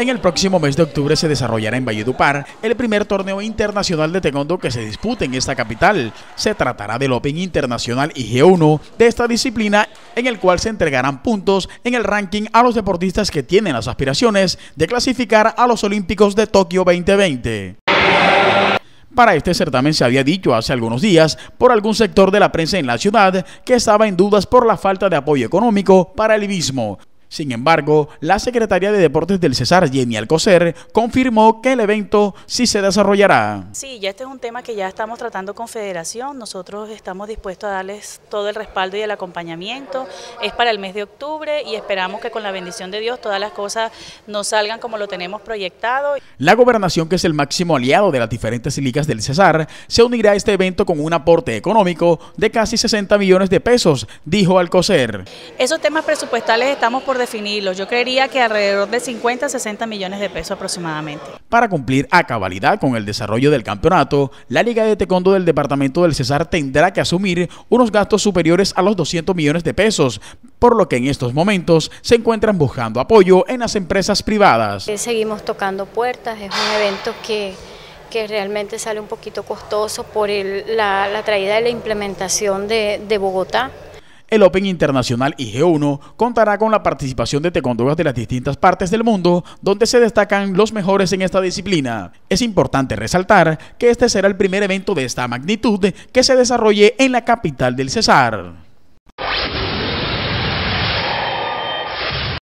En el próximo mes de octubre se desarrollará en Valledupar el primer torneo internacional de taekwondo que se disputa en esta capital. Se tratará del Open Internacional IG1 de esta disciplina en el cual se entregarán puntos en el ranking a los deportistas que tienen las aspiraciones de clasificar a los Olímpicos de Tokio 2020. Para este certamen se había dicho hace algunos días por algún sector de la prensa en la ciudad que estaba en dudas por la falta de apoyo económico para el ibismo. Sin embargo, la secretaria de Deportes del Cesar, Jenny Alcocer, confirmó que el evento sí se desarrollará. Sí, ya este es un tema que ya estamos tratando con Federación. Nosotros estamos dispuestos a darles todo el respaldo y el acompañamiento. Es para el mes de octubre y esperamos que con la bendición de Dios todas las cosas nos salgan como lo tenemos proyectado. La gobernación, que es el máximo aliado de las diferentes ligas del Cesar, se unirá a este evento con un aporte económico de casi 60 millones de pesos, dijo Alcocer. Esos temas presupuestales estamos por definirlo. Yo creería que alrededor de 50 a 60 millones de pesos aproximadamente. Para cumplir a cabalidad con el desarrollo del campeonato, la Liga de Taekwondo del Departamento del Cesar tendrá que asumir unos gastos superiores a los 200 millones de pesos, por lo que en estos momentos se encuentran buscando apoyo en las empresas privadas. Eh, seguimos tocando puertas, es un evento que que realmente sale un poquito costoso por la, traída de la implementación de Bogotá. El Open Internacional IG1 contará con la participación de tecondogas de las distintas partes del mundo, donde se destacan los mejores en esta disciplina. Es importante resaltar que este será el primer evento de esta magnitud que se desarrolle en la capital del César.